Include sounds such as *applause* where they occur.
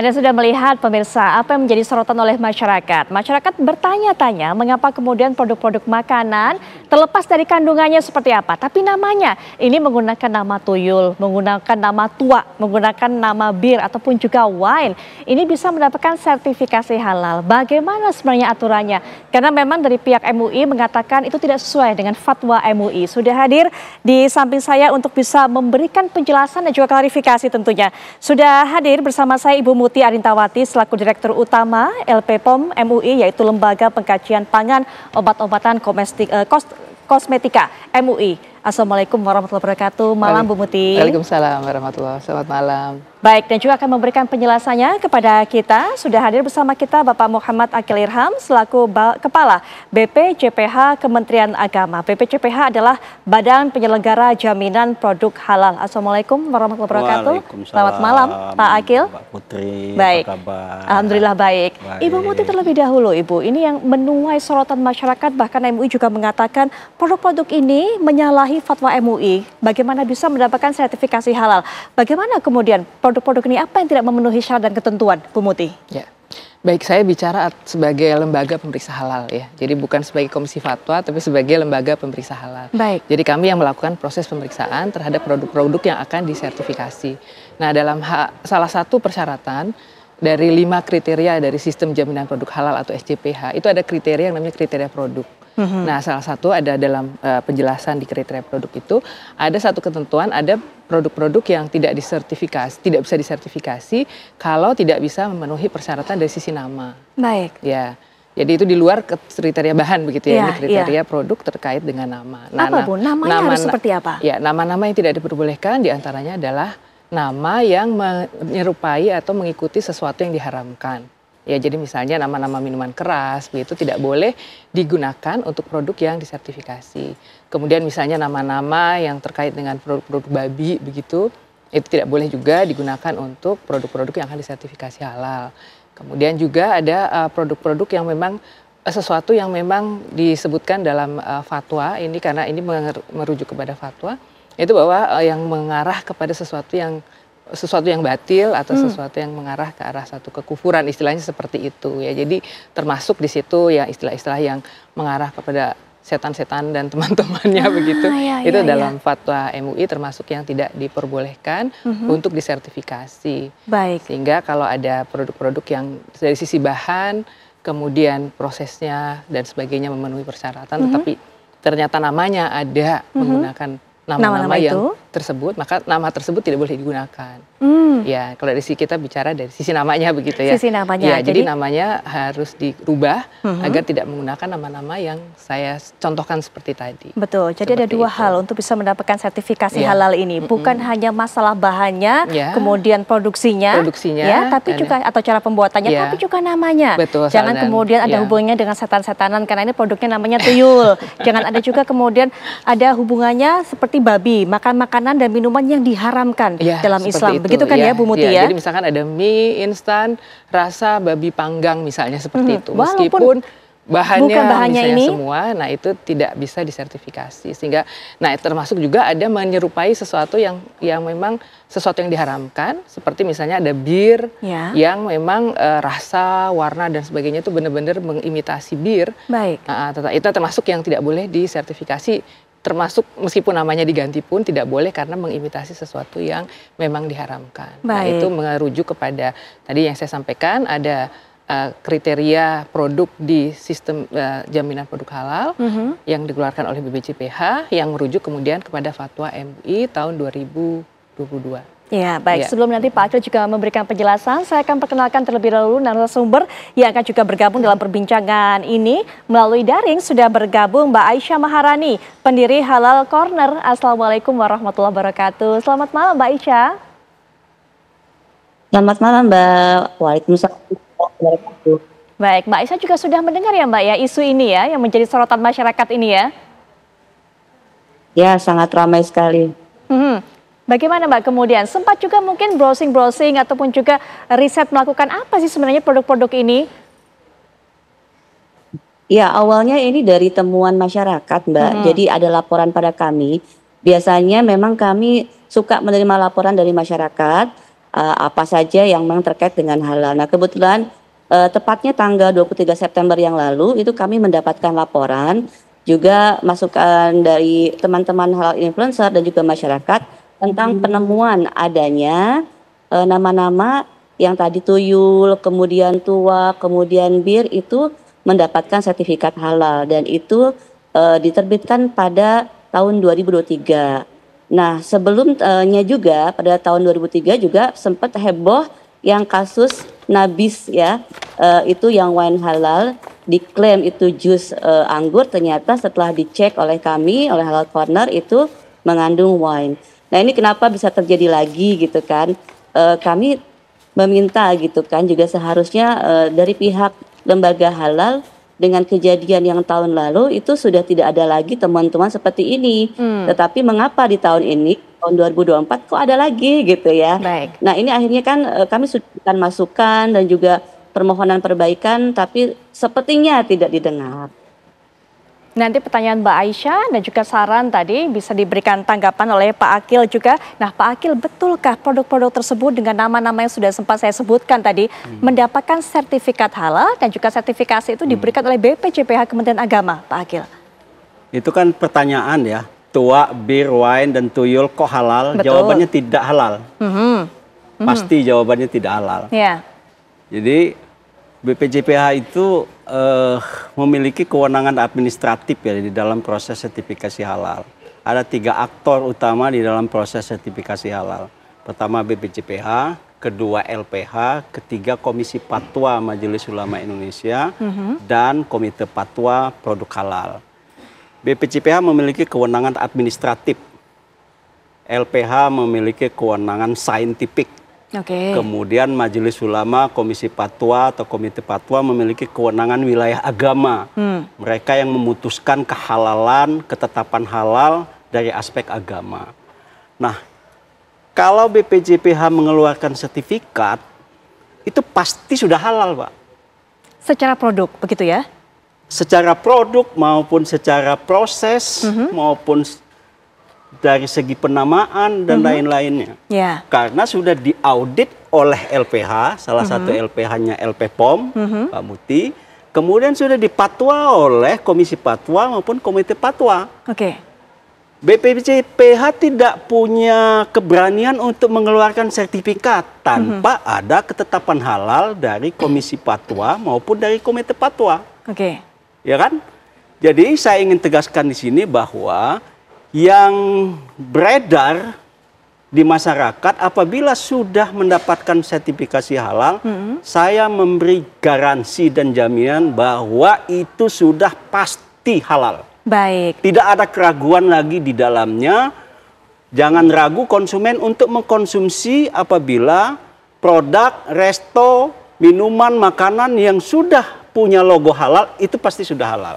Anda sudah melihat pemirsa apa yang menjadi sorotan oleh masyarakat. Masyarakat bertanya-tanya mengapa kemudian produk-produk makanan terlepas dari kandungannya seperti apa. Tapi namanya ini menggunakan nama tuyul, menggunakan nama tua, menggunakan nama bir ataupun juga wine. Ini bisa mendapatkan sertifikasi halal. Bagaimana sebenarnya aturannya? Karena memang dari pihak MUI mengatakan itu tidak sesuai dengan fatwa MUI. Sudah hadir di samping saya untuk bisa memberikan penjelasan dan juga klarifikasi tentunya. Sudah hadir bersama saya Ibu Muti Putih Arintawati selaku Direktur Utama LPPOM MUI yaitu Lembaga Pengkajian Pangan Obat-obatan eh, Kosmetika MUI. Assalamualaikum warahmatullahi wabarakatuh. Malam Bu Muti. Waalaikumsalam warahmatullahi Selamat malam. Baik, dan juga akan memberikan penjelasannya kepada kita. Sudah hadir bersama kita Bapak Muhammad Akil Irham selaku ba Kepala BPJPH Kementerian Agama. BPJPH adalah Badan Penyelenggara Jaminan Produk Halal. Assalamualaikum warahmatullahi wabarakatuh. Selamat malam Pak Akil. Pak Putri, baik. apa kabar? Alhamdulillah baik. baik. Ibu Muti terlebih dahulu Ibu, ini yang menuai sorotan masyarakat bahkan MUI juga mengatakan produk-produk ini menyalahi menyalahi fatwa MUI, bagaimana bisa mendapatkan sertifikasi halal? Bagaimana kemudian produk-produk ini apa yang tidak memenuhi syarat dan ketentuan, Bu Muti? Ya. Baik, saya bicara sebagai lembaga pemeriksa halal ya. Jadi bukan sebagai komisi fatwa, tapi sebagai lembaga pemeriksa halal. Baik. Jadi kami yang melakukan proses pemeriksaan terhadap produk-produk yang akan disertifikasi. Nah, dalam salah satu persyaratan dari lima kriteria dari sistem jaminan produk halal atau SJPH itu ada kriteria yang namanya kriteria produk. Mm-hmm. Nah, salah satu ada dalam uh, penjelasan di kriteria produk itu ada satu ketentuan ada produk-produk yang tidak disertifikasi, tidak bisa disertifikasi kalau tidak bisa memenuhi persyaratan dari sisi nama. Baik. Ya. Jadi itu di luar kriteria bahan begitu ya, ya ini kriteria ya. produk terkait dengan nama. Nah, apa bu, namanya nama, harus seperti apa? Ya, nama-nama yang tidak diperbolehkan diantaranya adalah nama yang menyerupai atau mengikuti sesuatu yang diharamkan. Ya jadi misalnya nama-nama minuman keras begitu tidak boleh digunakan untuk produk yang disertifikasi. Kemudian misalnya nama-nama yang terkait dengan produk-produk babi begitu itu tidak boleh juga digunakan untuk produk-produk yang akan disertifikasi halal. Kemudian juga ada eh, produk-produk uh, yang memang eh, sesuatu yang memang disebutkan dalam uh, fatwa ini karena ini merujuk kepada fatwa itu bahwa uh, yang mengarah kepada sesuatu yang sesuatu yang batil atau hmm. sesuatu yang mengarah ke arah satu kekufuran istilahnya seperti itu ya jadi termasuk di situ ya istilah-istilah yang mengarah kepada setan-setan dan *laughs* teman-temannya ah, begitu ya, ya itu ya, dalam ya. fatwa MUI termasuk yang tidak diperbolehkan hmm untuk disertifikasi baik sehingga kalau ada produk-produk yang dari sisi bahan kemudian prosesnya dan sebagainya memenuhi persyaratan hmm tetapi ternyata namanya ada hmm menggunakan nama-nama yang tersebut maka nama tersebut tidak boleh digunakan. Hmm. Ya, kalau dari sisi kita bicara dari sisi namanya begitu ya. Sisi namanya. Ya, jadi, jadi namanya harus dirubah uh-huh. agar tidak menggunakan nama-nama yang saya contohkan seperti tadi. Betul. Jadi seperti ada dua itu. hal untuk bisa mendapatkan sertifikasi ya. halal ini, bukan hmm. hanya masalah bahannya, ya. kemudian produksinya, produksinya ya, tapi juga atau cara pembuatannya, ya. tapi juga namanya. Betul. Jangan kemudian ada ya. hubungannya dengan setan-setanan karena ini produknya namanya tuyul. *laughs* Jangan ada juga kemudian ada hubungannya seperti babi, makan-makan makanan dan minuman yang diharamkan ya, dalam Islam. Itu. Begitu kan ya, ya Bu Muti ya, ya? Jadi misalkan ada mie instan rasa babi panggang misalnya seperti hmm, itu. Meskipun bahannya, Bukan bahannya misalnya ini. semua, nah itu tidak bisa disertifikasi sehingga, nah termasuk juga ada menyerupai sesuatu yang yang memang sesuatu yang diharamkan, seperti misalnya ada bir ya. yang memang e, rasa, warna dan sebagainya itu benar-benar mengimitasi bir. Baik. Nah, itu termasuk yang tidak boleh disertifikasi termasuk meskipun namanya diganti pun tidak boleh karena mengimitasi sesuatu yang memang diharamkan. Nah, Baik. Nah, itu merujuk kepada tadi yang saya sampaikan ada uh, kriteria produk di sistem uh, jaminan produk halal mm -hmm. yang dikeluarkan oleh BBCPH yang merujuk kemudian kepada fatwa MUI tahun 2022. Ya, baik. Ya. Sebelum nanti Pak Acil juga memberikan penjelasan, saya akan perkenalkan terlebih dahulu narasumber yang akan juga bergabung dalam perbincangan ini. Melalui daring sudah bergabung Mbak Aisyah Maharani, pendiri Halal Corner. Assalamualaikum warahmatullahi wabarakatuh. Selamat malam Mbak Aisyah. Selamat malam Mbak. Waalaikumsalam warahmatullahi wabarakatuh. Baik, Mbak Aisyah juga sudah mendengar ya Mbak ya isu ini ya yang menjadi sorotan masyarakat ini ya. Ya, sangat ramai sekali. Hmm. Bagaimana Mbak kemudian sempat juga mungkin browsing-browsing ataupun juga riset melakukan apa sih sebenarnya produk-produk ini? Ya awalnya ini dari temuan masyarakat Mbak. Hmm. Jadi ada laporan pada kami. Biasanya memang kami suka menerima laporan dari masyarakat uh, apa saja yang memang terkait dengan halal. Nah kebetulan uh, tepatnya tanggal 23 September yang lalu itu kami mendapatkan laporan juga masukan dari teman-teman halal influencer dan juga masyarakat tentang hmm. penemuan adanya e, nama-nama uh, yang tadi tuyul, kemudian tua, kemudian bir itu mendapatkan sertifikat halal dan itu uh, diterbitkan pada tahun 2023. Nah, sebelumnya e, juga pada tahun 2003 juga sempat heboh yang kasus nabis ya uh, itu yang wine halal diklaim itu jus uh, anggur ternyata setelah dicek oleh kami oleh Halal Corner itu mengandung wine. Nah ini kenapa bisa terjadi lagi gitu kan? E, kami meminta gitu kan juga seharusnya e, dari pihak lembaga halal dengan kejadian yang tahun lalu itu sudah tidak ada lagi teman-teman seperti ini. Hmm. Tetapi mengapa di tahun ini tahun 2024 kok ada lagi gitu ya? Baik. Nah ini akhirnya kan e, kami sudah masukan dan juga permohonan perbaikan tapi sepertinya tidak didengar. Nanti pertanyaan Mbak Aisyah dan juga saran tadi bisa diberikan tanggapan oleh Pak Akil juga. Nah Pak Akil betulkah produk-produk tersebut dengan nama-nama yang sudah sempat saya sebutkan tadi hmm. mendapatkan sertifikat halal dan juga sertifikasi itu hmm. diberikan hmm. oleh BPJPH Kementerian Agama Pak Akil? Itu kan pertanyaan ya. Tua, bir, wine, dan tuyul kok halal? Betul. Jawabannya tidak halal. -hmm. -hmm. Pasti jawabannya tidak halal. Yeah. Jadi BPJPH itu uh, memiliki kewenangan administratif ya di dalam proses sertifikasi halal. Ada tiga aktor utama di dalam proses sertifikasi halal. Pertama BPJPH, kedua LPH, ketiga Komisi Patwa Majelis Ulama Indonesia, mm -hmm. dan Komite Patwa Produk Halal. BPJPH memiliki kewenangan administratif, LPH memiliki kewenangan saintifik, Okay. Kemudian Majelis Ulama, Komisi Patwa atau Komite Patwa memiliki kewenangan wilayah agama. Hmm. Mereka yang memutuskan kehalalan, ketetapan halal dari aspek agama. Nah, kalau BPJPH mengeluarkan sertifikat, itu pasti sudah halal, Pak. Secara produk, begitu ya? Secara produk maupun secara proses mm -hmm. maupun dari segi penamaan dan mm -hmm. lain-lainnya. Yeah. Karena sudah diaudit oleh LPH, salah mm -hmm. satu LPH-nya LPPOM, mm -hmm. Pak Muti. Kemudian sudah dipatwa oleh Komisi Patwa maupun Komite Patwa. Oke. Okay. BPJPH tidak punya keberanian untuk mengeluarkan sertifikat tanpa mm -hmm. ada ketetapan halal dari Komisi Patwa maupun dari Komite Patwa. Oke. Okay. Ya kan? Jadi saya ingin tegaskan di sini bahwa yang beredar di masyarakat apabila sudah mendapatkan sertifikasi halal, hmm. saya memberi garansi dan jaminan bahwa itu sudah pasti halal. Baik. Tidak ada keraguan lagi di dalamnya. Jangan ragu konsumen untuk mengkonsumsi apabila produk, resto, minuman, makanan yang sudah punya logo halal itu pasti sudah halal.